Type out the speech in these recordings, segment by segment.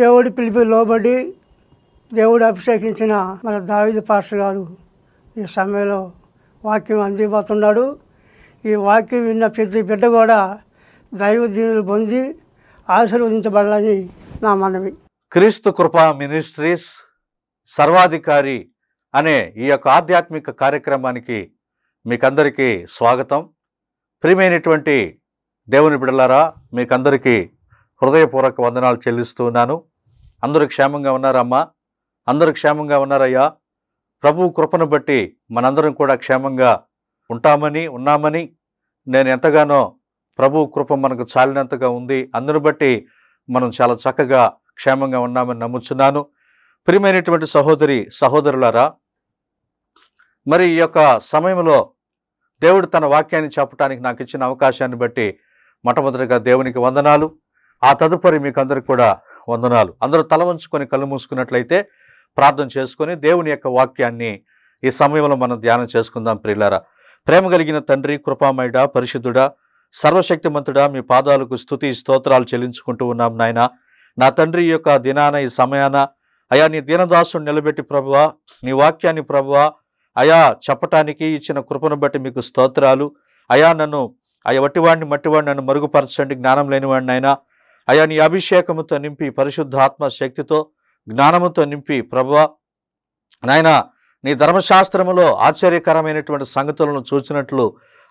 దేవుడి పిలిపి లోబడి దేవుడు అభిషేకించిన మన దావిద పాస్టర్ గారు ఈ సమయంలో వాక్యం అందిపోతున్నాడు ఈ వాక్యం విన్న ప్రతి బిడ్డ కూడా దైవ దీనులు పొంది ఆశీర్వదించబడాలని నా మనవి క్రీస్తు కృపా మినిస్ట్రీస్ సర్వాధికారి అనే ఈ యొక్క ఆధ్యాత్మిక కార్యక్రమానికి మీకందరికీ స్వాగతం ప్రియమైనటువంటి దేవుని బిడలారా మీకందరికీ హృదయపూర్వక వందనాలు చెల్లిస్తూ ఉన్నాను అందరూ క్షేమంగా ఉన్నారమ్మా అందరూ క్షేమంగా ఉన్నారయ్యా ప్రభువు కృపను బట్టి మనందరం కూడా క్షేమంగా ఉంటామని ఉన్నామని నేను ఎంతగానో ప్రభు కృప మనకు చాలినంతగా ఉంది అందును బట్టి మనం చాలా చక్కగా క్షేమంగా ఉన్నామని నమ్ముచున్నాను ప్రియమైనటువంటి సహోదరి సహోదరులారా మరి ఈ యొక్క సమయంలో దేవుడు తన వాక్యాన్ని చెప్పడానికి నాకు ఇచ్చిన అవకాశాన్ని బట్టి మొట్టమొదటిగా దేవునికి వందనాలు ఆ తదుపరి మీకు అందరికి కూడా వందనాలు అందరూ తల వంచుకొని కళ్ళు మూసుకున్నట్లయితే ప్రార్థన చేసుకొని దేవుని యొక్క వాక్యాన్ని ఈ సమయంలో మనం ధ్యానం చేసుకుందాం ప్రియులారా ప్రేమ కలిగిన తండ్రి కృపామయుడ పరిశుద్ధుడా సర్వశక్తిమంతుడా మీ పాదాలకు స్థుతి స్తోత్రాలు చెల్లించుకుంటూ ఉన్నాం నాయన నా తండ్రి యొక్క దినాన ఈ సమయాన అయా నీ దీనదాసుని నిలబెట్టి ప్రభువ నీ వాక్యాన్ని ప్రభువ అయా చెప్పటానికి ఇచ్చిన కృపను బట్టి మీకు స్తోత్రాలు అయా నన్ను అయ్యా వట్టివాడిని మట్టివాడిని నన్ను మరుగుపరచండి జ్ఞానం లేనివాడినైనా అయా నీ అభిషేకముతో నింపి పరిశుద్ధాత్మ శక్తితో జ్ఞానముతో నింపి ప్రభువ నాయన నీ ధర్మశాస్త్రములో ఆశ్చర్యకరమైనటువంటి సంగతులను చూచినట్లు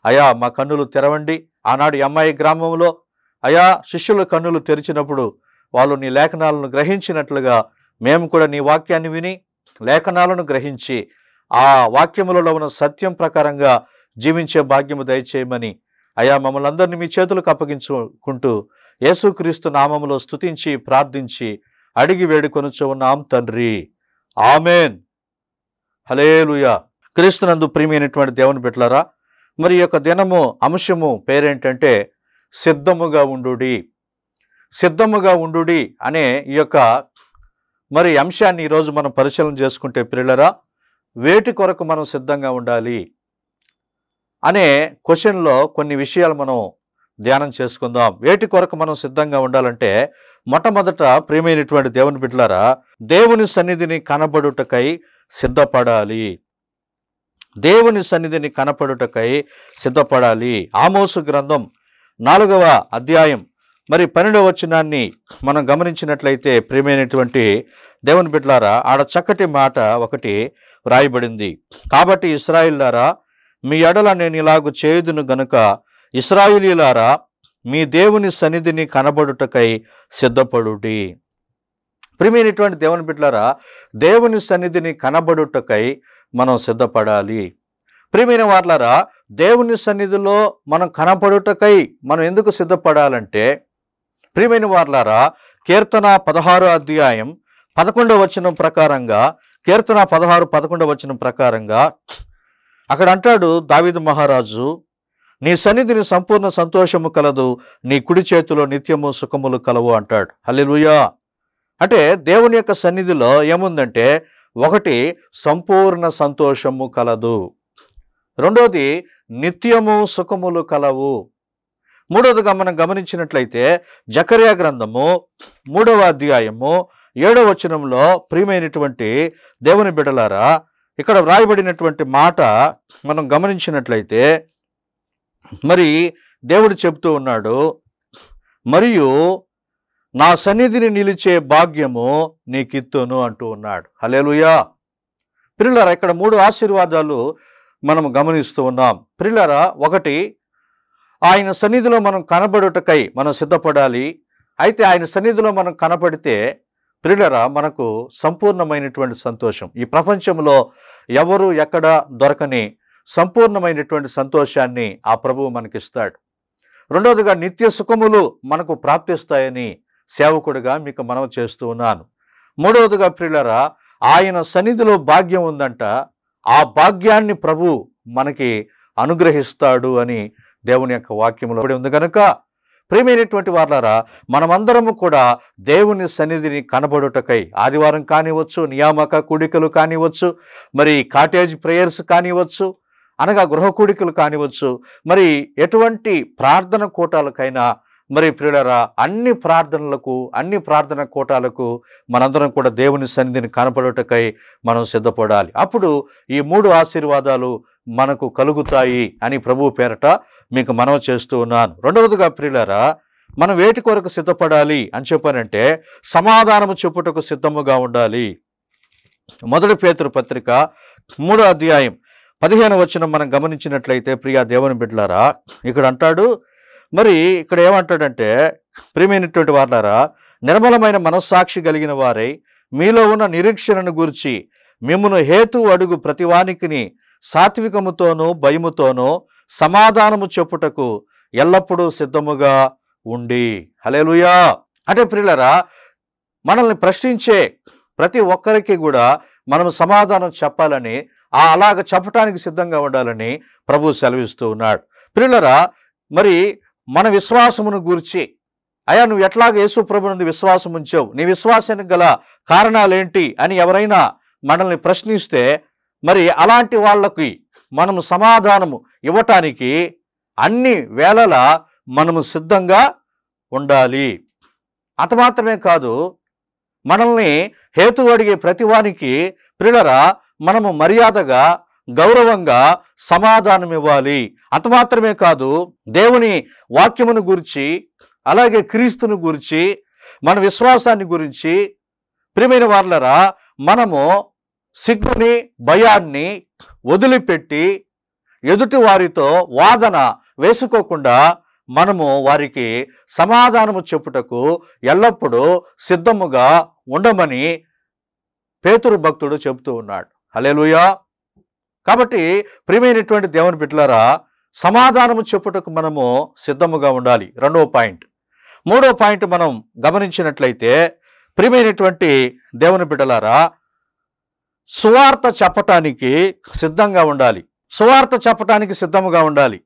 అయా మా కన్నులు తెరవండి ఆనాడు అమ్మాయి గ్రామంలో అయా శిష్యుల కన్నులు తెరిచినప్పుడు వాళ్ళు నీ లేఖనాలను గ్రహించినట్లుగా మేము కూడా నీ వాక్యాన్ని విని లేఖనాలను గ్రహించి ఆ వాక్యములలో ఉన్న సత్యం ప్రకారంగా జీవించే భాగ్యము దయచేయమని అయా మమ్మల్ని అందరినీ మీ చేతులకు అప్పగించుకుంటూ యేసుక్రీస్తు నామములో స్తుతించి ప్రార్థించి అడిగి వేడుకొనుచు ఉన్నాం తండ్రి ఆమెన్ హలేలుయ క్రీస్తునందు ప్రియమైనటువంటి దేవుని బిడ్డలారా మరి యొక్క దినము అంశము పేరేంటంటే సిద్ధముగా ఉండు సిద్ధముగా ఉండు అనే ఈ యొక్క మరి అంశాన్ని ఈరోజు మనం పరిశీలన చేసుకుంటే పిల్లరా వేటి కొరకు మనం సిద్ధంగా ఉండాలి అనే క్వశ్చన్లో కొన్ని విషయాలు మనం ధ్యానం చేసుకుందాం వేటి కొరకు మనం సిద్ధంగా ఉండాలంటే మొట్టమొదట ప్రియమైనటువంటి దేవుని బిడ్డలారా దేవుని సన్నిధిని కనబడుటకై సిద్ధపడాలి దేవుని సన్నిధిని కనపడుటకై సిద్ధపడాలి ఆమోసు గ్రంథం నాలుగవ అధ్యాయం మరి పన్నెండవ వచనాన్ని మనం గమనించినట్లయితే ప్రియమైనటువంటి దేవుని బిడ్డలారా ఆడ చక్కటి మాట ఒకటి వ్రాయబడింది కాబట్టి ఇస్రాయిల్లారా మీ ఎడల నేను ఇలాగ చేయుదును గనుక ఇస్రాయిలీలారా మీ దేవుని సన్నిధిని కనబడుటకై సిద్ధపడుడి ప్రిమైనటువంటి దేవుని బిడ్డలారా దేవుని సన్నిధిని కనబడుటకై మనం సిద్ధపడాలి ప్రిమైన వార్లారా దేవుని సన్నిధిలో మనం కనపడుటకై మనం ఎందుకు సిద్ధపడాలంటే ప్రియమైన వార్లారా కీర్తన పదహారు అధ్యాయం పదకొండవ వచనం ప్రకారంగా కీర్తన పదహారు పదకొండవ వచనం ప్రకారంగా అక్కడ అంటాడు దావిద మహారాజు నీ సన్నిధిని సంపూర్ణ సంతోషము కలదు నీ కుడి చేతిలో నిత్యము సుఖములు కలవు అంటాడు హల్లెలుయా అంటే దేవుని యొక్క సన్నిధిలో ఏముందంటే ఒకటి సంపూర్ణ సంతోషము కలదు రెండోది నిత్యము సుఖములు కలవు మూడోదిగా మనం గమనించినట్లయితే జకర్యా గ్రంథము మూడవ అధ్యాయము ఏడవ వచనంలో ప్రియమైనటువంటి దేవుని బిడలారా ఇక్కడ వ్రాయబడినటువంటి మాట మనం గమనించినట్లయితే మరి దేవుడు చెప్తూ ఉన్నాడు మరియు నా సన్నిధిని నిలిచే భాగ్యము నీకిత్తును అంటూ ఉన్నాడు హలేలుయా ప్రిల్లరా ఇక్కడ మూడు ఆశీర్వాదాలు మనం గమనిస్తూ ఉన్నాం ప్రిల్లరా ఒకటి ఆయన సన్నిధిలో మనం కనబడుటకై మనం సిద్ధపడాలి అయితే ఆయన సన్నిధిలో మనం కనపడితే ప్రిల్లరా మనకు సంపూర్ణమైనటువంటి సంతోషం ఈ ప్రపంచంలో ఎవరు ఎక్కడ దొరకని సంపూర్ణమైనటువంటి సంతోషాన్ని ఆ ప్రభువు మనకిస్తాడు రెండవదిగా నిత్య సుఖములు మనకు ప్రాప్తిస్తాయని సేవకుడిగా మీకు మనం చేస్తూ ఉన్నాను మూడవదిగా ప్రిలరా ఆయన సన్నిధిలో భాగ్యం ఉందంట ఆ భాగ్యాన్ని ప్రభు మనకి అనుగ్రహిస్తాడు అని దేవుని యొక్క వాక్యంలో ఉంది కనుక ప్రేమైనటువంటి వాళ్ళరా మనమందరము కూడా దేవుని సన్నిధిని కనబడుటకై ఆదివారం కానివచ్చు నియామక కూడికలు కానివచ్చు మరి కాటేజ్ ప్రేయర్స్ కానివచ్చు అనగా గృహ కూడికలు కానివచ్చు మరి ఎటువంటి ప్రార్థన కూటాలకైనా మరి ప్రియులరా అన్ని ప్రార్థనలకు అన్ని ప్రార్థన కూటాలకు మనందరం కూడా దేవుని సన్నిధిని కనపడుటకై మనం సిద్ధపడాలి అప్పుడు ఈ మూడు ఆశీర్వాదాలు మనకు కలుగుతాయి అని ప్రభు పేరట మీకు మనం చేస్తూ ఉన్నాను రెండవదిగా ప్రియులరా మనం వేటి కొరకు సిద్ధపడాలి అని చెప్పానంటే సమాధానము చెప్పుటకు సిద్ధముగా ఉండాలి మొదటి పేతృ పత్రిక మూడో అధ్యాయం పదిహేను వచ్చిన మనం గమనించినట్లయితే ప్రియా దేవుని బిడ్డలారా ఇక్కడ అంటాడు మరి ఇక్కడ ఏమంటాడంటే ప్రియమైనటువంటి వారులారా నిర్మలమైన మనస్సాక్షి కలిగిన వారై మీలో ఉన్న నిరీక్షణను గురించి మిమ్మను హేతు అడుగు ప్రతివానికిని సాత్వికముతోనూ భయముతోనూ సమాధానము చెప్పుటకు ఎల్లప్పుడూ సిద్ధముగా ఉండి హలేలుయా అంటే ప్రియులరా మనల్ని ప్రశ్నించే ప్రతి ఒక్కరికి కూడా మనం సమాధానం చెప్పాలని ఆ అలాగ చెప్పటానికి సిద్ధంగా ఉండాలని ప్రభు సెలవిస్తూ ఉన్నాడు పిల్లరా మరి మన విశ్వాసమును గురించి అయా నువ్వు ఎట్లాగ యేసు ప్రభునందు విశ్వాసం ఉంచావు నీ విశ్వాసానికి గల కారణాలేంటి అని ఎవరైనా మనల్ని ప్రశ్నిస్తే మరి అలాంటి వాళ్ళకి మనము సమాధానము ఇవ్వటానికి అన్ని వేళలా మనము సిద్ధంగా ఉండాలి అంత మాత్రమే కాదు మనల్ని హేతు అడిగే ప్రతివానికి ప్రిలరా మనము మర్యాదగా గౌరవంగా సమాధానం ఇవ్వాలి అంత మాత్రమే కాదు దేవుని వాక్యమును గురించి అలాగే క్రీస్తుని గురించి మన విశ్వాసాన్ని గురించి ప్రియమైన వాళ్ళరా మనము సిగ్గుని భయాన్ని వదిలిపెట్టి ఎదుటి వారితో వాదన వేసుకోకుండా మనము వారికి సమాధానము చెప్పుటకు ఎల్లప్పుడూ సిద్ధముగా ఉండమని పేతురు భక్తుడు చెబుతూ ఉన్నాడు హలేలుయా కాబట్టి ప్రియమైనటువంటి దేవుని బిడ్డలారా సమాధానము చెప్పుటకు మనము సిద్ధముగా ఉండాలి రెండవ పాయింట్ మూడో పాయింట్ మనం గమనించినట్లయితే ప్రియమైనటువంటి దేవుని బిడ్డలారా సువార్త చెప్పటానికి సిద్ధంగా ఉండాలి సువార్త చెప్పటానికి సిద్ధముగా ఉండాలి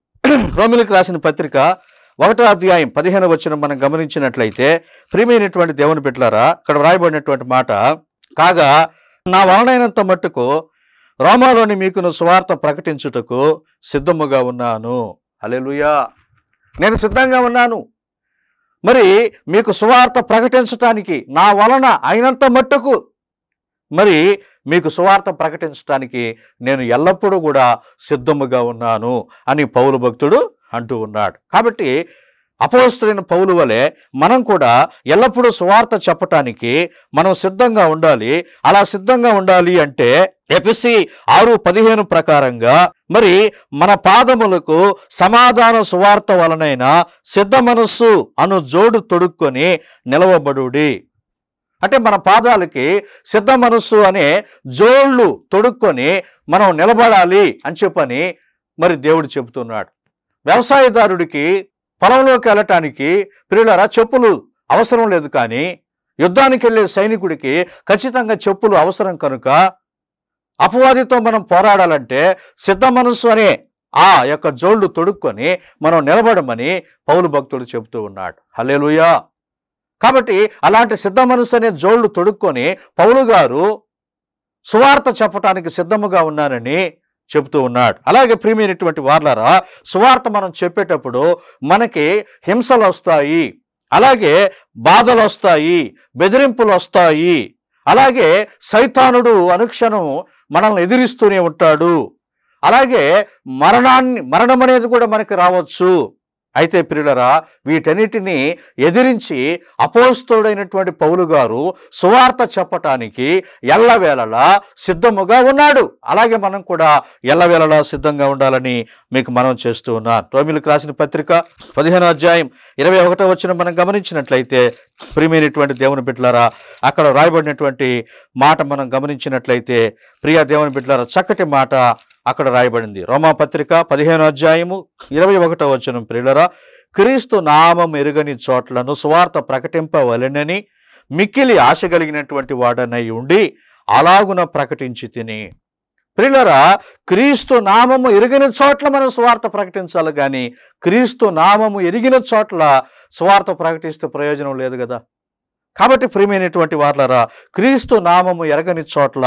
రోమిలికి రాసిన పత్రిక ఒకటో అధ్యాయం పదిహేను వచ్చిన మనం గమనించినట్లయితే ప్రియమైనటువంటి దేవుని బిడ్డలారా ఇక్కడ వ్రాయబడినటువంటి మాట కాగా నా వలనైనంత మట్టుకు రోమాలోని మీకును స్వార్థ ప్రకటించుటకు సిద్ధముగా ఉన్నాను అలెలుయా నేను సిద్ధంగా ఉన్నాను మరి మీకు సువార్త ప్రకటించటానికి నా వలన అయినంత మట్టుకు మరి మీకు సువార్త ప్రకటించటానికి నేను ఎల్లప్పుడూ కూడా సిద్ధముగా ఉన్నాను అని పౌరు భక్తుడు అంటూ ఉన్నాడు కాబట్టి అపోస్తులైన పౌలు వలె మనం కూడా ఎల్లప్పుడూ సువార్త చెప్పటానికి మనం సిద్ధంగా ఉండాలి అలా సిద్ధంగా ఉండాలి అంటే ఎపిసి ఆరు పదిహేను ప్రకారంగా మరి మన పాదములకు సమాధాన సువార్త వలనైనా సిద్ధ మనస్సు అను జోడు తొడుక్కొని నిలవబడుడి అంటే మన పాదాలకి సిద్ధ మనస్సు అనే జోళ్ళు తొడుక్కొని మనం నిలబడాలి అని చెప్పని మరి దేవుడు చెబుతున్నాడు వ్యవసాయదారుడికి పొలంలోకి వెళ్ళటానికి ప్రియులారా చెప్పులు అవసరం లేదు కానీ యుద్ధానికి వెళ్ళే సైనికుడికి ఖచ్చితంగా చెప్పులు అవసరం కనుక అపవాదితో మనం పోరాడాలంటే సిద్ధ మనస్సు అనే ఆ యొక్క జోళ్లు తొడుక్కొని మనం నిలబడమని పౌలు భక్తుడు చెబుతూ ఉన్నాడు హలేలుయా కాబట్టి అలాంటి సిద్ధ మనసు అనే జోళ్లు తొడుక్కొని పౌలు గారు సువార్త చెప్పటానికి సిద్ధముగా ఉన్నానని చెబుతూ ఉన్నాడు అలాగే ప్రియమైనటువంటి వార్లరా సువార్త మనం చెప్పేటప్పుడు మనకి హింసలు వస్తాయి అలాగే బాధలు వస్తాయి బెదిరింపులు వస్తాయి అలాగే సైతానుడు అనుక్షణం మనల్ని ఎదిరిస్తూనే ఉంటాడు అలాగే మరణాన్ని మరణం అనేది కూడా మనకి రావచ్చు అయితే ప్రియులరా వీటన్నిటిని ఎదిరించి అపోస్తుడైనటువంటి పౌలు గారు సువార్త చెప్పటానికి ఎల్లవేళలా సిద్ధముగా ఉన్నాడు అలాగే మనం కూడా ఎల్లవేళలా సిద్ధంగా ఉండాలని మీకు మనం చేస్తూ ఉన్నాం రోమిలకు రాసిన పత్రిక పదిహేను అధ్యాయం ఇరవై ఒకటో వచ్చిన మనం గమనించినట్లయితే ప్రియమైనటువంటి దేవుని బిడ్డలరా అక్కడ రాయబడినటువంటి మాట మనం గమనించినట్లయితే ప్రియ దేవుని బిడ్డలరా చక్కటి మాట అక్కడ రాయబడింది రోమాపత్రిక పదిహేను అధ్యాయము ఇరవై ఒకటో వచనం ప్రియులరా క్రీస్తు నామం ఎరుగని చోట్లను సువార్త ప్రకటింపవలెనని మిక్కిలి ఆశ కలిగినటువంటి వాడనై ఉండి అలాగున ప్రకటించి తిని ప్రిలరా క్రీస్తు నామము ఎరిగిన చోట్ల మనం స్వార్థ ప్రకటించాలి కానీ క్రీస్తు నామము ఎరిగిన చోట్ల స్వార్థ ప్రకటిస్తే ప్రయోజనం లేదు కదా కాబట్టి ప్రియమైనటువంటి వాళ్ళరా క్రీస్తు నామము ఎరగని చోట్ల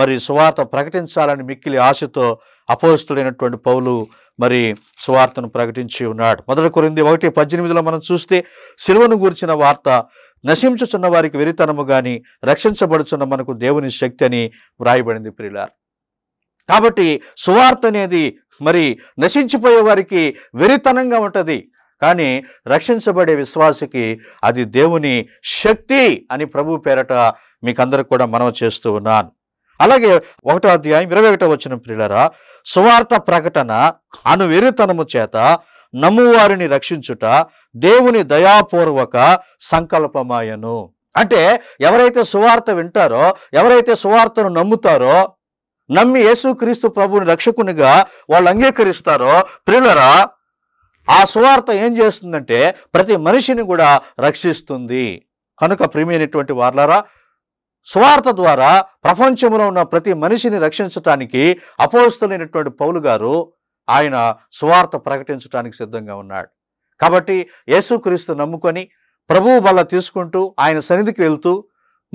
మరి సువార్త ప్రకటించాలని మిక్కిలి ఆశతో అపోస్తుడైనటువంటి పౌలు మరి సువార్తను ప్రకటించి ఉన్నాడు మొదటి కొరింది ఒకటి పద్దెనిమిదిలో మనం చూస్తే సిలువను గూర్చిన వార్త నశించుచున్న వారికి వెరితనము కానీ రక్షించబడుచున్న మనకు దేవుని శక్తి అని వ్రాయబడింది ప్రిలార్ కాబట్టి సువార్త అనేది మరి నశించిపోయే వారికి వెరితనంగా ఉంటుంది కానీ రక్షించబడే విశ్వాసికి అది దేవుని శక్తి అని ప్రభు పేరట మీకందరికి కూడా మనవ చేస్తూ ఉన్నాను అలాగే ఒకటో అధ్యాయం ఇరవై ఒకటో వచ్చిన ప్రియులరా సువార్త ప్రకటన అనువెరితనము చేత నమ్మువారిని రక్షించుట దేవుని దయాపూర్వక సంకల్పమాయను అంటే ఎవరైతే సువార్త వింటారో ఎవరైతే సువార్తను నమ్ముతారో నమ్మి యేసుక్రీస్తు ప్రభుని రక్షకునిగా వాళ్ళు అంగీకరిస్తారో ప్రియులరా ఆ సువార్త ఏం చేస్తుందంటే ప్రతి మనిషిని కూడా రక్షిస్తుంది కనుక ప్రియమైనటువంటి వార్లరా సువార్త ద్వారా ప్రపంచంలో ఉన్న ప్రతి మనిషిని రక్షించటానికి అపోస్తులైనటువంటి పౌలు గారు ఆయన సువార్త ప్రకటించడానికి సిద్ధంగా ఉన్నాడు కాబట్టి యేసుక్రీస్తు నమ్ముకొని ప్రభువు బల తీసుకుంటూ ఆయన సన్నిధికి వెళ్తూ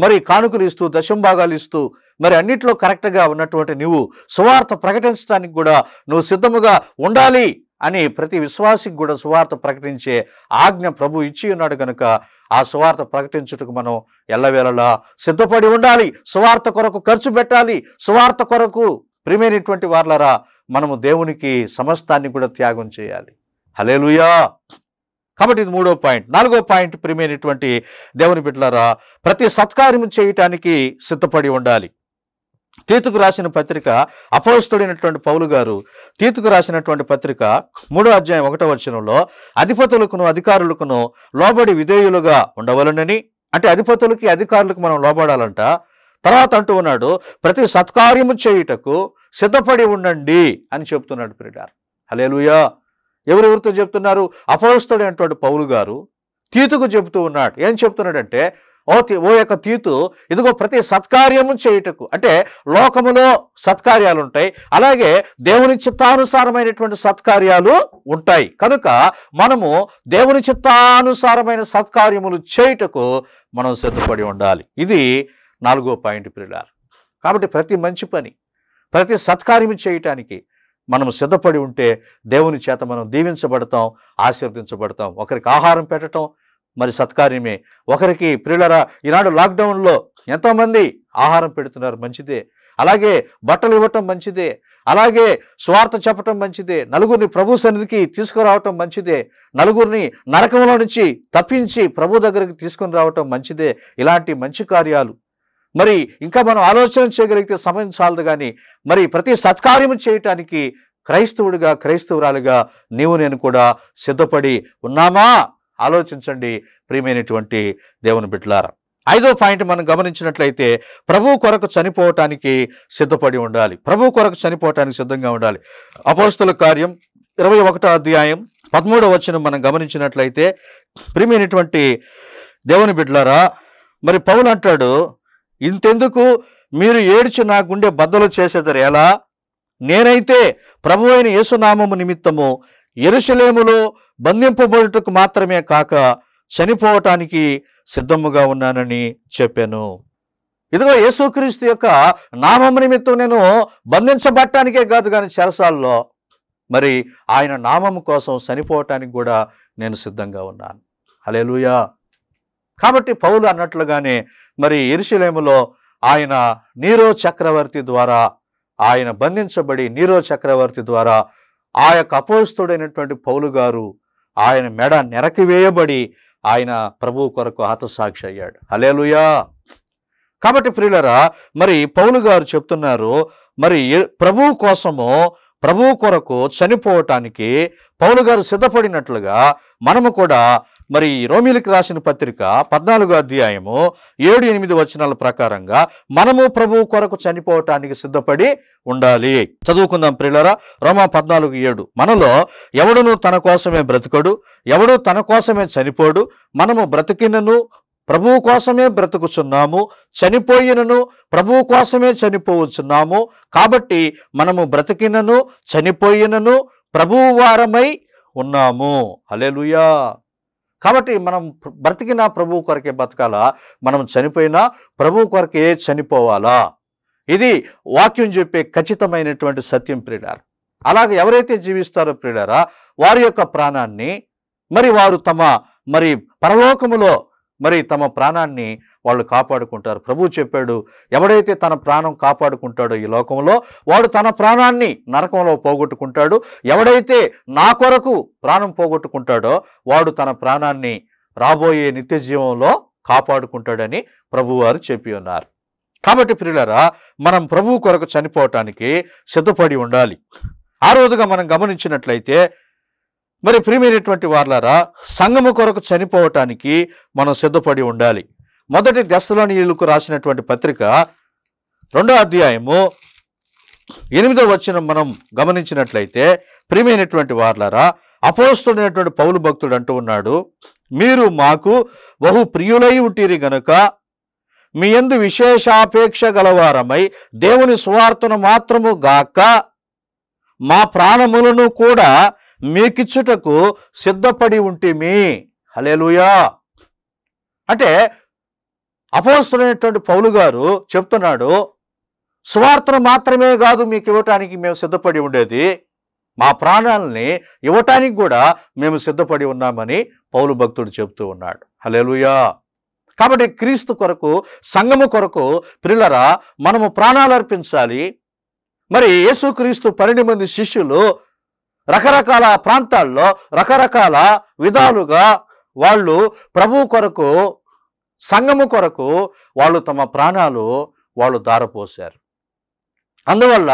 మరి కానుకలు ఇస్తూ దశంభాగాలు ఇస్తూ మరి అన్నిట్లో కరెక్ట్గా ఉన్నటువంటి నువ్వు సువార్త ప్రకటించడానికి కూడా నువ్వు సిద్ధముగా ఉండాలి అని ప్రతి విశ్వాసికి కూడా సువార్త ప్రకటించే ఆజ్ఞ ప్రభు ఇచ్చి ఉన్నాడు కనుక ఆ సువార్త ప్రకటించుటకు మనం ఎల్లవేళలా సిద్ధపడి ఉండాలి సువార్త కొరకు ఖర్చు పెట్టాలి సువార్త కొరకు ప్రియమైనటువంటి వార్లరా మనము దేవునికి సమస్తాన్ని కూడా త్యాగం చేయాలి హలేలుయా కాబట్టి ఇది మూడో పాయింట్ నాలుగో పాయింట్ ప్రియమైనటువంటి దేవుని బిడ్డలరా ప్రతి సత్కార్యం చేయటానికి సిద్ధపడి ఉండాలి తీతుకు రాసిన పత్రిక అపోస్తుడైనటువంటి పౌలు గారు తీతుకు రాసినటువంటి పత్రిక మూడో అధ్యాయం ఒకటో వచనంలో అధిపతులకును అధికారులకును లోబడి విధేయులుగా ఉండవలనని అంటే అధిపతులకి అధికారులకు మనం లోబడాలంట తర్వాత అంటూ ఉన్నాడు ప్రతి సత్కార్యము చేయుటకు సిద్ధపడి ఉండండి అని చెప్తున్నాడు ప్రిడార్ హలేలుయా ఎవరెవరితో చెప్తున్నారు అపోస్తుడైనటువంటి పౌలు గారు తీతుకు చెబుతూ ఉన్నాడు ఏం చెప్తున్నాడంటే ఓ ఓ యొక్క తీతు ఇదిగో ప్రతి సత్కార్యము చేయుటకు అంటే లోకములో సత్కార్యాలు ఉంటాయి అలాగే దేవుని చిత్తానుసారమైనటువంటి సత్కార్యాలు ఉంటాయి కనుక మనము దేవుని చిత్తానుసారమైన సత్కార్యములు చేయుటకు మనం సిద్ధపడి ఉండాలి ఇది నాలుగో పాయింట్ పిల్లలు కాబట్టి ప్రతి మంచి పని ప్రతి సత్కార్యం చేయటానికి మనం సిద్ధపడి ఉంటే దేవుని చేత మనం దీవించబడతాం ఆశీర్వదించబడతాం ఒకరికి ఆహారం పెట్టడం మరి సత్కార్యమే ఒకరికి ప్రియులరా ఈనాడు లాక్డౌన్లో ఎంతోమంది ఆహారం పెడుతున్నారు మంచిదే అలాగే బట్టలు ఇవ్వటం మంచిదే అలాగే స్వార్థ చెప్పటం మంచిదే నలుగురిని ప్రభు సన్నిధికి తీసుకురావటం మంచిదే నలుగురిని నరకంలో నుంచి తప్పించి ప్రభు దగ్గరికి తీసుకుని రావటం మంచిదే ఇలాంటి మంచి కార్యాలు మరి ఇంకా మనం ఆలోచన చేయగలిగితే సమయం చాలదు కానీ మరి ప్రతి సత్కార్యం చేయటానికి క్రైస్తవుడిగా క్రైస్తవురాలుగా నీవు నేను కూడా సిద్ధపడి ఉన్నామా ఆలోచించండి ప్రియమైనటువంటి దేవుని బిడ్లారా ఐదో పాయింట్ మనం గమనించినట్లయితే ప్రభు కొరకు చనిపోవటానికి సిద్ధపడి ఉండాలి ప్రభు కొరకు చనిపోవటానికి సిద్ధంగా ఉండాలి అపోస్తుల కార్యం ఇరవై ఒకటో అధ్యాయం పదమూడవ వచ్చిన మనం గమనించినట్లయితే ప్రియమైనటువంటి దేవుని బిడ్డలారా మరి పౌలు అంటాడు ఇంతెందుకు మీరు ఏడ్చి నా గుండె బద్దలు చేసేదారు ఎలా నేనైతే ప్రభు అయిన యేసునామము నిమిత్తము ఎరుసలేములో బంధింపబడుటకు మాత్రమే కాక చనిపోవటానికి సిద్ధముగా ఉన్నానని చెప్పాను ఇదిగో యేసుక్రీస్తు యొక్క నామం నిమిత్తం నేను బంధించబట్టానికే కాదు కానీ చెరసాల్లో మరి ఆయన నామం కోసం చనిపోవటానికి కూడా నేను సిద్ధంగా ఉన్నాను హలేలుయా కాబట్టి పౌలు అన్నట్లుగానే మరి ఇరుషులేములో ఆయన నీరో చక్రవర్తి ద్వారా ఆయన బంధించబడి నీరో చక్రవర్తి ద్వారా ఆ యొక్క అపోస్తుడైనటువంటి పౌలు గారు ఆయన మెడ నెరకివేయబడి ఆయన ప్రభువు కొరకు హతసాక్షి అయ్యాడు అలేలుయా కాబట్టి ప్రియులరా మరి పౌలు గారు చెప్తున్నారు మరి ప్రభువు కోసము ప్రభువు కొరకు చనిపోవటానికి పౌలు గారు సిద్ధపడినట్లుగా మనము కూడా మరి రోమిలకు రాసిన పత్రిక పద్నాలుగో అధ్యాయము ఏడు ఎనిమిది వచనాల ప్రకారంగా మనము ప్రభువు కొరకు చనిపోవటానికి సిద్ధపడి ఉండాలి చదువుకుందాం ప్రిల్లరా రోమా పద్నాలుగు ఏడు మనలో ఎవడును తన కోసమే బ్రతుకడు ఎవడు తన కోసమే చనిపోడు మనము బ్రతికినను ప్రభువు కోసమే బ్రతుకుచున్నాము చనిపోయినను ప్రభువు కోసమే చనిపోవచ్చున్నాము కాబట్టి మనము బ్రతికినను చనిపోయినను ప్రభువు వారమై ఉన్నాము హలే కాబట్టి మనం బ్రతికినా ప్రభువు కొరకే బ్రతకాలా మనం చనిపోయినా ప్రభువు కొరకే చనిపోవాలా ఇది వాక్యం చెప్పే ఖచ్చితమైనటువంటి సత్యం ప్రియులారు అలాగే ఎవరైతే జీవిస్తారో ప్రియులారా వారి యొక్క ప్రాణాన్ని మరి వారు తమ మరి పరలోకములో మరి తమ ప్రాణాన్ని వాళ్ళు కాపాడుకుంటారు ప్రభు చెప్పాడు ఎవడైతే తన ప్రాణం కాపాడుకుంటాడో ఈ లోకంలో వాడు తన ప్రాణాన్ని నరకంలో పోగొట్టుకుంటాడు ఎవడైతే నా కొరకు ప్రాణం పోగొట్టుకుంటాడో వాడు తన ప్రాణాన్ని రాబోయే నిత్య జీవంలో కాపాడుకుంటాడని ప్రభువారు చెప్పి ఉన్నారు కాబట్టి ప్రియులరా మనం ప్రభువు కొరకు చనిపోవటానికి సిద్ధపడి ఉండాలి ఆ రోజుగా మనం గమనించినట్లయితే మరి ప్రియమైనటువంటి వార్లరా సంగము కొరకు చనిపోవటానికి మనం సిద్ధపడి ఉండాలి మొదటి దశలోనియులకు రాసినటువంటి పత్రిక రెండో అధ్యాయము ఎనిమిదో వచ్చిన మనం గమనించినట్లయితే ప్రియమైనటువంటి వార్లరా అపోస్తుడైనటువంటి పౌలు భక్తుడు అంటూ ఉన్నాడు మీరు మాకు బహు ప్రియులై ఉంటిరి గనుక మీ ఎందు విశేషాపేక్ష గలవారమై దేవుని సువార్తను మాత్రము గాక మా ప్రాణములను కూడా మీకిచ్చుటకు సిద్ధపడి ఉంటిమి హలేలుయా అంటే అపోస్తులైనటువంటి పౌలు గారు చెప్తున్నాడు స్వార్థను మాత్రమే కాదు మీకు ఇవ్వటానికి మేము సిద్ధపడి ఉండేది మా ప్రాణాలని ఇవ్వటానికి కూడా మేము సిద్ధపడి ఉన్నామని పౌలు భక్తుడు చెప్తూ ఉన్నాడు హలేలుయా కాబట్టి క్రీస్తు కొరకు సంగము కొరకు ప్రిల్లరా మనము ప్రాణాలు అర్పించాలి మరి యేసుక్రీస్తు పన్నెండు మంది శిష్యులు రకరకాల ప్రాంతాల్లో రకరకాల విధాలుగా వాళ్ళు ప్రభు కొరకు సంఘము కొరకు వాళ్ళు తమ ప్రాణాలు వాళ్ళు దారపోశారు అందువల్ల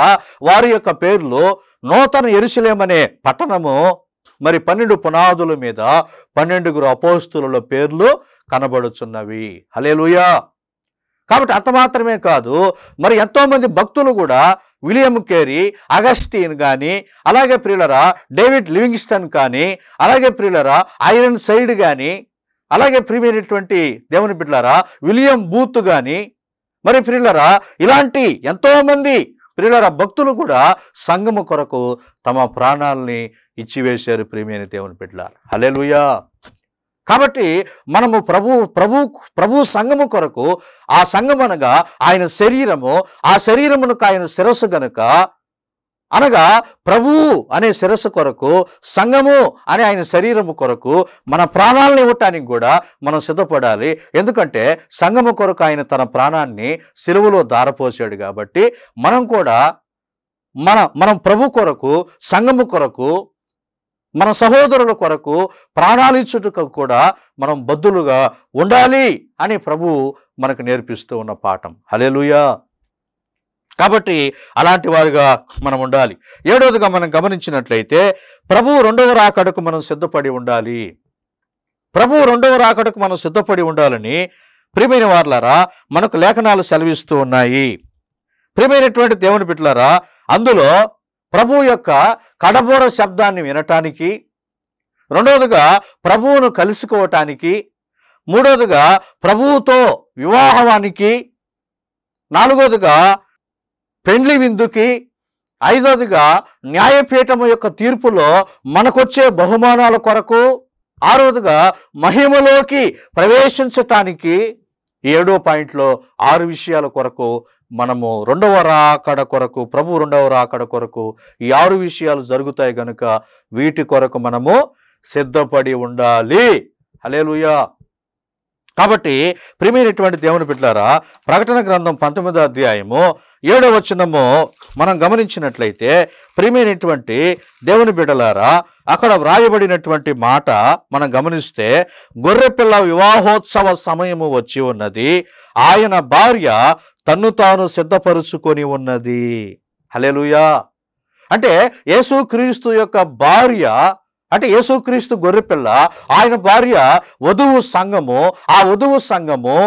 వారి యొక్క పేర్లు నూతన ఎరుసలేమనే పట్టణము మరి పన్నెండు పునాదుల మీద పన్నెండుగురు అపోస్తుల పేర్లు కనబడుచున్నవి హలేలుయా కాబట్టి అంత మాత్రమే కాదు మరి ఎంతోమంది భక్తులు కూడా విలియం కేరీ అగస్టీన్ కానీ అలాగే ప్రియులరా డేవిడ్ లివింగ్స్టన్ కానీ అలాగే ప్రియులరా ఐరన్ సైడ్ కానీ అలాగే ప్రియమైనటువంటి దేవుని బిడ్డలారా విలియం బూత్ కానీ మరి ప్రియులరా ఇలాంటి ఎంతోమంది ప్రియులరా భక్తులు కూడా సంగము కొరకు తమ ప్రాణాలని ఇచ్చివేశారు ప్రియమైన దేవుని బిడ్డలారు హలే కాబట్టి మనము ప్రభు ప్రభు ప్రభు సంగము కొరకు ఆ సంగమనగా ఆయన శరీరము ఆ శరీరమునకు ఆయన శిరస్సు గనుక అనగా ప్రభువు అనే శిరస్సు కొరకు సంగము అనే ఆయన శరీరము కొరకు మన ప్రాణాలను ఇవ్వటానికి కూడా మనం సిద్ధపడాలి ఎందుకంటే సంఘము కొరకు ఆయన తన ప్రాణాన్ని సిలువలో దారపోసాడు కాబట్టి మనం కూడా మన మనం ప్రభు కొరకు సంఘము కొరకు మన సహోదరుల కొరకు ప్రాణాలు ఇచ్చుటకు కూడా మనం బద్దులుగా ఉండాలి అని ప్రభువు మనకు నేర్పిస్తూ ఉన్న పాఠం హలే కాబట్టి అలాంటి వారుగా మనం ఉండాలి ఏడవదిగా మనం గమనించినట్లయితే ప్రభు రెండవ రాకడకు మనం సిద్ధపడి ఉండాలి ప్రభు రెండవ రాకడకు మనం సిద్ధపడి ఉండాలని ప్రియమైన వార్లరా మనకు లేఖనాలు సెలవిస్తూ ఉన్నాయి ప్రియమైనటువంటి దేవుని బిడ్డలారా అందులో ప్రభు యొక్క కడబోర శబ్దాన్ని వినటానికి రెండవదిగా ప్రభువును కలుసుకోవటానికి మూడవదిగా ప్రభువుతో వివాహవానికి నాలుగవదిగా పెండ్లి విందుకి ఐదవదిగా న్యాయపీఠము యొక్క తీర్పులో మనకొచ్చే బహుమానాల కొరకు ఆరోదిగా మహిమలోకి ప్రవేశించటానికి ఏడో పాయింట్లో ఆరు విషయాల కొరకు మనము రెండవ రాకడ కొరకు ప్రభు రెండవ రాకడ కొరకు ఈ ఆరు విషయాలు జరుగుతాయి గనుక వీటి కొరకు మనము సిద్ధపడి ఉండాలి హలేలుయా కాబట్టి ప్రిమైనటువంటి దేవుని బిడ్డారా ప్రకటన గ్రంథం పంతొమ్మిదో అధ్యాయము ఏడో వచనము మనం గమనించినట్లయితే ప్రిమైనటువంటి దేవుని బిడ్డలారా అక్కడ వ్రాయబడినటువంటి మాట మనం గమనిస్తే గొర్రెపిల్ల వివాహోత్సవ సమయము వచ్చి ఉన్నది ఆయన భార్య తన్ను తాను సిద్ధపరుచుకొని ఉన్నది హలేలుయా అంటే యేసుక్రీస్తు యొక్క భార్య అంటే యేసుక్రీస్తు గొర్రెపిల్ల ఆయన భార్య వధువు సంఘము ఆ వధువు సంఘము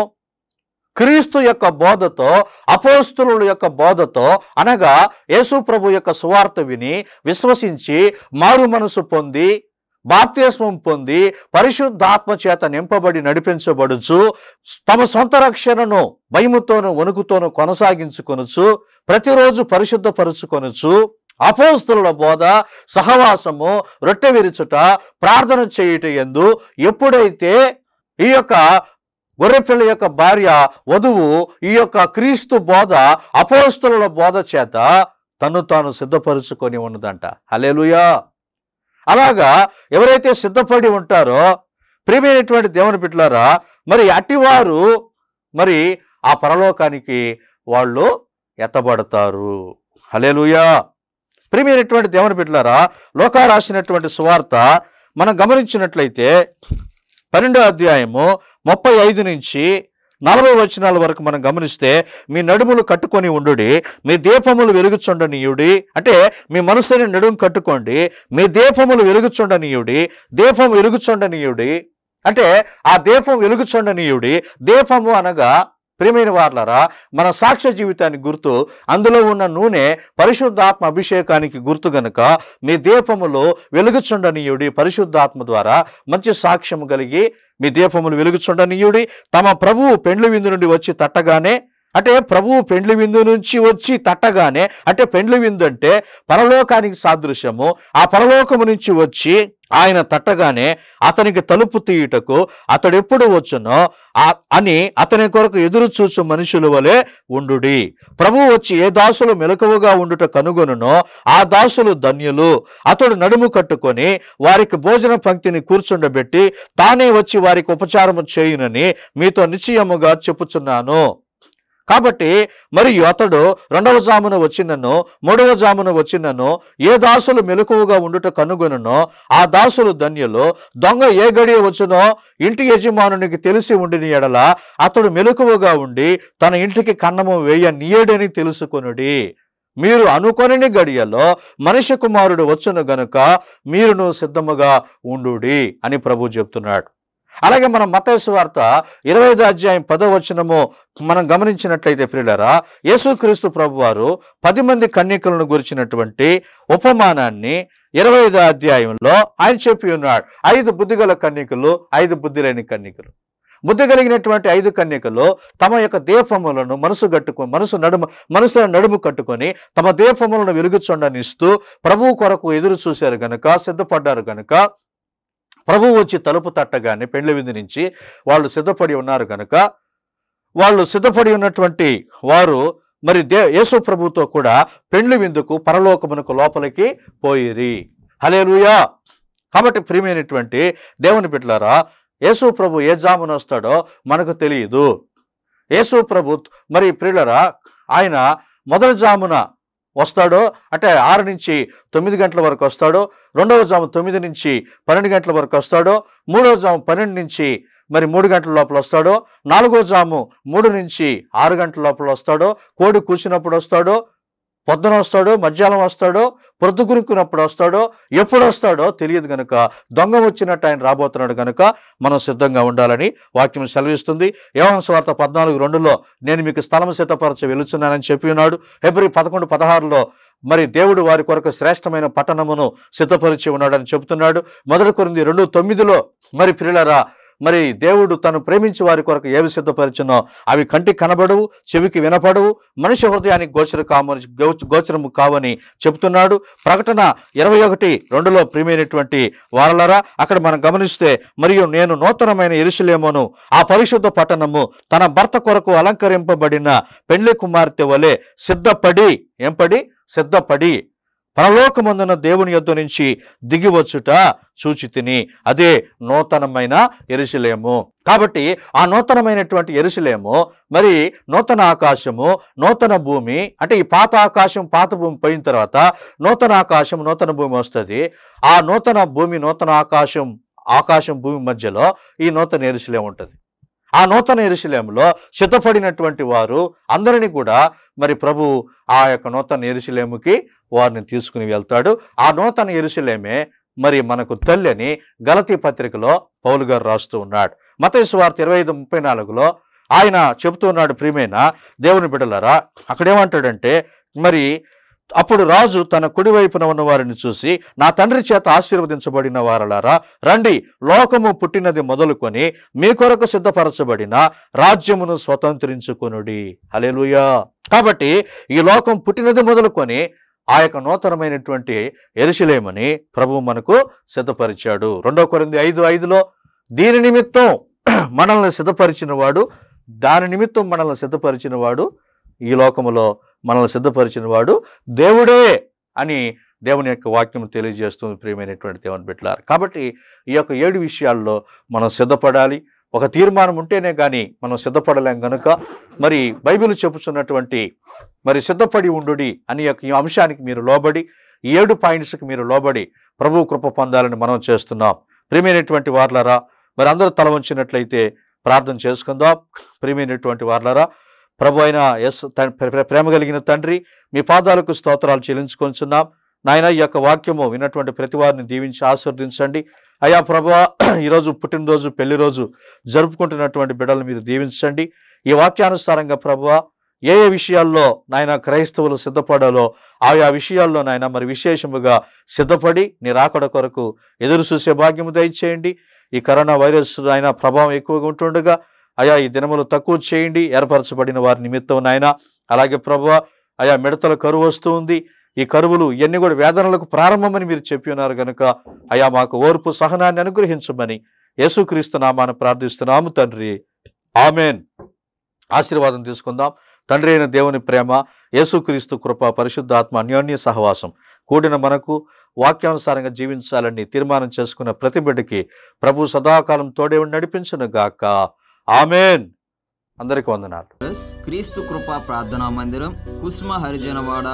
క్రీస్తు యొక్క బోధతో అపోస్తుల యొక్క బోధతో అనగా యేసు ప్రభు యొక్క సువార్త విని విశ్వసించి మారు మనసు పొంది బాప్తిస్మం పొంది పరిశుద్ధాత్మ చేత నింపబడి నడిపించబడుచు తమ సొంత రక్షణను భయముతోనూ వణుకుతోనూ కొనసాగించుకొనుచు ప్రతిరోజు పరిశుద్ధపరుచుకొనుచు అపోస్తుల బోధ సహవాసము రొట్టె విరుచుట ప్రార్థన చేయుట ఎందు ఎప్పుడైతే ఈ యొక్క గొర్రెపిల్ల యొక్క భార్య వధువు ఈ యొక్క క్రీస్తు బోధ అపోస్తుల బోధ చేత తను తాను సిద్ధపరుచుకొని ఉన్నదంట హలేలుయా అలాగా ఎవరైతే సిద్ధపడి ఉంటారో ప్రియమైనటువంటి దేవుని పిట్లారా మరి అటివారు మరి ఆ పరలోకానికి వాళ్ళు ఎత్తబడతారు హలేలుయా ప్రియమైనటువంటి దేవుని బిడ్డలారా లోకా రాసినటువంటి సువార్త మనం గమనించినట్లయితే పన్నెండో అధ్యాయము ముప్పై ఐదు నుంచి నలభై వచనాల వరకు మనం గమనిస్తే మీ నడుములు కట్టుకొని ఉండుడి మీ దీపములు వెలుగుచుండనీయుడి అంటే మీ మనసుని నడుము కట్టుకోండి మీ దీపములు వెలుగుచుండనీయుడి దీపం వెలుగుచుండనీయుడి అంటే ఆ దీపం వెలుగుచుండనీయుడి దీపము అనగా ప్రియమైన వార్లరా మన సాక్ష్య జీవితానికి గుర్తు అందులో ఉన్న నూనె పరిశుద్ధాత్మ అభిషేకానికి గుర్తు గనుక మీ దీపములో వెలుగుచుండనీయుడి పరిశుద్ధాత్మ ద్వారా మంచి సాక్ష్యం కలిగి మీ దీపములు వెలుగుచుండనీయుడి తమ ప్రభువు పెండ్లి విందు నుండి వచ్చి తట్టగానే అంటే ప్రభువు పెండ్లి విందు నుంచి వచ్చి తట్టగానే అంటే పెండ్లి విందు అంటే పరలోకానికి సాదృశ్యము ఆ పరలోకము నుంచి వచ్చి ఆయన తట్టగానే అతనికి తలుపు తీయుటకు అతడెప్పుడు వచ్చునో అని అతని కొరకు ఎదురు చూచు మనుషుల వలె ఉండు ప్రభు వచ్చి ఏ దాసులు మెలకువగా ఉండుట కనుగొనునో ఆ దాసులు ధన్యులు అతడు నడుము కట్టుకొని వారికి భోజన పంక్తిని కూర్చుండబెట్టి తానే వచ్చి వారికి ఉపచారము చేయునని మీతో నిశ్చయముగా చెప్పుచున్నాను కాబట్టి మరియు అతడు రెండవ జామున వచ్చినను మూడవ జామున వచ్చినను ఏ దాసులు మెలకువగా ఉండుట కనుగొననో ఆ దాసులు ధన్యులు దొంగ ఏ గడియ వచ్చునో ఇంటి యజమానునికి తెలిసి ఉండిన ఎడల అతడు మెలకువగా ఉండి తన ఇంటికి కన్నము వేయ నీయడని తెలుసుకొనుడి మీరు అనుకొని గడియలో మనిషి కుమారుడు వచ్చును గనుక మీరును సిద్ధముగా ఉండుడి అని ప్రభు చెప్తున్నాడు అలాగే మనం మతేసు వార్త ఇరవై ఐదు అధ్యాయం పదో వచనము మనం గమనించినట్లయితే ప్రియులరా యేసుక్రీస్తు ప్రభు వారు పది మంది కన్యకులను గురించినటువంటి ఉపమానాన్ని ఇరవై అధ్యాయంలో ఆయన చెప్పి ఉన్నాడు ఐదు బుద్ధిగల కన్యకులు ఐదు బుద్ధి లేని కన్యకులు బుద్ధి కలిగినటువంటి ఐదు కన్యకలు తమ యొక్క దీపములను మనసు కట్టుకు మనసు నడుము మనసు నడుము కట్టుకొని తమ దీపములను వెలుగుచొండనిస్తూ ప్రభువు కొరకు ఎదురు చూశారు గనుక సిద్ధపడ్డారు గనుక ప్రభువు వచ్చి తలుపు తట్టగానే పెండ్ల విందు నుంచి వాళ్ళు సిద్ధపడి ఉన్నారు కనుక వాళ్ళు సిద్ధపడి ఉన్నటువంటి వారు మరి దే యేసు ప్రభుతో కూడా పెండ్లి విందుకు పరలోకమునకు లోపలికి పోయిరి హలేలుయా కాబట్టి ప్రియమైనటువంటి దేవుని బిడ్డలారా యేసు ప్రభు ఏ జామున వస్తాడో మనకు తెలియదు యేసు ప్రభు మరి ప్రియులరా ఆయన మొదటి జామున వస్తాడో అంటే ఆరు నుంచి తొమ్మిది గంటల వరకు వస్తాడో రెండవ జాము తొమ్మిది నుంచి పన్నెండు గంటల వరకు వస్తాడో మూడవ జాము పన్నెండు నుంచి మరి మూడు గంటల లోపల వస్తాడో నాలుగో జాము మూడు నుంచి ఆరు గంటల లోపల వస్తాడో కోడి కూసినప్పుడు వస్తాడో పొద్దున వస్తాడో మధ్యాహ్నం వస్తాడో ప్రొద్దుగురుకున్నప్పుడు వస్తాడో ఎప్పుడు వస్తాడో తెలియదు కనుక దొంగ వచ్చినట్టు ఆయన రాబోతున్నాడు కనుక మనం సిద్ధంగా ఉండాలని వాక్యం సెలవిస్తుంది యోహన్ స్వార్థ పద్నాలుగు రెండులో నేను మీకు స్థలం సిద్ధపరచ వెలుచున్నానని చెప్పి ఉన్నాడు ఫిబ్రవరి పదకొండు పదహారులో మరి దేవుడు వారి కొరకు శ్రేష్టమైన పట్టణమును సిద్ధపరిచి ఉన్నాడని చెబుతున్నాడు మొదటి కొరింది రెండు తొమ్మిదిలో మరి పిల్లలరా మరి దేవుడు తను ప్రేమించి వారి కొరకు ఏవి సిద్ధపరిచినో అవి కంటికి కనబడవు చెవికి వినపడవు మనిషి హృదయానికి గోచర కామని గోచరము కావని చెబుతున్నాడు ప్రకటన ఇరవై ఒకటి రెండులో ప్రియమైనటువంటి వారలరా అక్కడ మనం గమనిస్తే మరియు నేను నూతనమైన ఇరుసులేమోను ఆ పరిశుద్ధ పట్టణము తన భర్త కొరకు అలంకరింపబడిన పెళ్లి కుమార్తె వలె సిద్ధపడి ఏంపడి సిద్ధపడి పరలోకమందున దేవుని యొద్ద నుంచి దిగివచ్చుట సూచితిని అదే నూతనమైన ఎరుసలేము కాబట్టి ఆ నూతనమైనటువంటి ఎరుసలేము మరి నూతన ఆకాశము నూతన భూమి అంటే ఈ పాత ఆకాశం పాత భూమి పోయిన తర్వాత నూతన ఆకాశం నూతన భూమి వస్తుంది ఆ నూతన భూమి నూతన ఆకాశం ఆకాశం భూమి మధ్యలో ఈ నూతన ఎరుసలేము ఉంటుంది ఆ నూతన ఎరుశలేములో సిద్ధపడినటువంటి వారు అందరినీ కూడా మరి ప్రభు ఆ యొక్క నూతన ఎరుశలేముకి వారిని తీసుకుని వెళ్తాడు ఆ నూతన ఎరుశలేమే మరి మనకు తల్లి అని గలతీ పత్రికలో పౌలు గారు రాస్తూ ఉన్నాడు మతేసు వార్త ఇరవై ఐదు ముప్పై నాలుగులో ఆయన చెబుతున్నాడు ప్రియమైన దేవుని బిడలరా అక్కడేమంటాడంటే మరి అప్పుడు రాజు తన కుడివైపున ఉన్న వారిని చూసి నా తండ్రి చేత ఆశీర్వదించబడిన వారలారా రండి లోకము పుట్టినది మొదలుకొని మీ కొరకు సిద్ధపరచబడిన రాజ్యమును స్వతంత్రించుకొనుడి హలేలుయా కాబట్టి ఈ లోకం పుట్టినది మొదలుకొని ఆ యొక్క నూతనమైనటువంటి ఎరుసలేమని ప్రభువు మనకు సిద్ధపరిచాడు రెండో కొరింది ఐదు ఐదులో దీని నిమిత్తం మనల్ని సిద్ధపరిచిన వాడు దాని నిమిత్తం మనల్ని సిద్ధపరిచిన వాడు ఈ లోకములో మనల్ని సిద్ధపరిచిన వాడు దేవుడే అని దేవుని యొక్క వాక్యం తెలియజేస్తుంది ప్రియమైనటువంటి దేవుని బిడ్డలారు కాబట్టి ఈ యొక్క ఏడు విషయాల్లో మనం సిద్ధపడాలి ఒక తీర్మానం ఉంటేనే కానీ మనం సిద్ధపడలేం కనుక మరి బైబిల్ చెబుతున్నటువంటి మరి సిద్ధపడి ఉండు అని యొక్క ఈ అంశానికి మీరు లోబడి ఏడు పాయింట్స్కి మీరు లోబడి ప్రభు కృప పొందాలని మనం చేస్తున్నాం ప్రియమైనటువంటి వార్లరా మరి అందరూ తల ఉంచినట్లయితే ప్రార్థన చేసుకుందాం ప్రియమైనటువంటి వార్లరా ప్రభు అయిన ఎస్ ప్రేమ కలిగిన తండ్రి మీ పాదాలకు స్తోత్రాలు చెల్లించుకొంచున్నాం నాయన ఈ యొక్క వాక్యము విన్నటువంటి ప్రతి వారిని దీవించి ఆస్వాదించండి అయా ప్రభు ఈరోజు పుట్టినరోజు పెళ్లి రోజు జరుపుకుంటున్నటువంటి బిడ్డలు మీరు దీవించండి ఈ వాక్యానుసారంగా ప్రభు ఏ ఏ విషయాల్లో నాయన క్రైస్తవులు సిద్ధపడాలో ఆయా విషయాల్లో నాయన మరి విశేషముగా సిద్ధపడి నీ రాకడ కొరకు ఎదురు చూసే భాగ్యము దయచేయండి ఈ కరోనా వైరస్ ఆయన ప్రభావం ఎక్కువగా ఉంటుండగా అయా ఈ దినములు తక్కువ చేయండి ఏర్పరచబడిన వారి నిమిత్తం నాయన అలాగే ప్రభు అయా మిడతల కరువు వస్తూ ఉంది ఈ కరువులు ఇవన్నీ కూడా వేదనలకు ప్రారంభమని మీరు చెప్పి ఉన్నారు కనుక అయా మాకు ఓర్పు సహనాన్ని అనుగ్రహించమని యేసుక్రీస్తు నామాన్ని ప్రార్థిస్తున్నాము తండ్రి ఆమెన్ ఆశీర్వాదం తీసుకుందాం తండ్రి అయిన దేవుని ప్రేమ యేసుక్రీస్తు కృప పరిశుద్ధాత్మ అన్యోన్య సహవాసం కూడిన మనకు వాక్యానుసారంగా జీవించాలని తీర్మానం చేసుకున్న ప్రతి బిడ్డకి ప్రభు సదాకాలం తోడే నడిపించను గాక ఆమెన్ అందరికీ వందనాలు క్రీస్తు కృపా ప్రార్థనా మందిరం కుస్మ హరిజనవాడ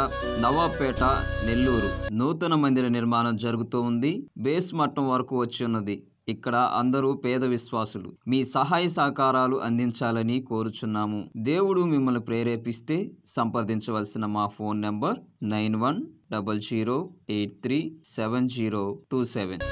నవాపేట నెల్లూరు నూతన మందిర నిర్మాణం జరుగుతూ ఉంది బేస్ మట్టం వరకు వచ్చి ఉన్నది ఇక్కడ అందరూ పేద విశ్వాసులు మీ సహాయ సహకారాలు అందించాలని కోరుచున్నాము దేవుడు మిమ్మల్ని ప్రేరేపిస్తే సంప్రదించవలసిన మా phone number nine one double zero eight three seven zero two seven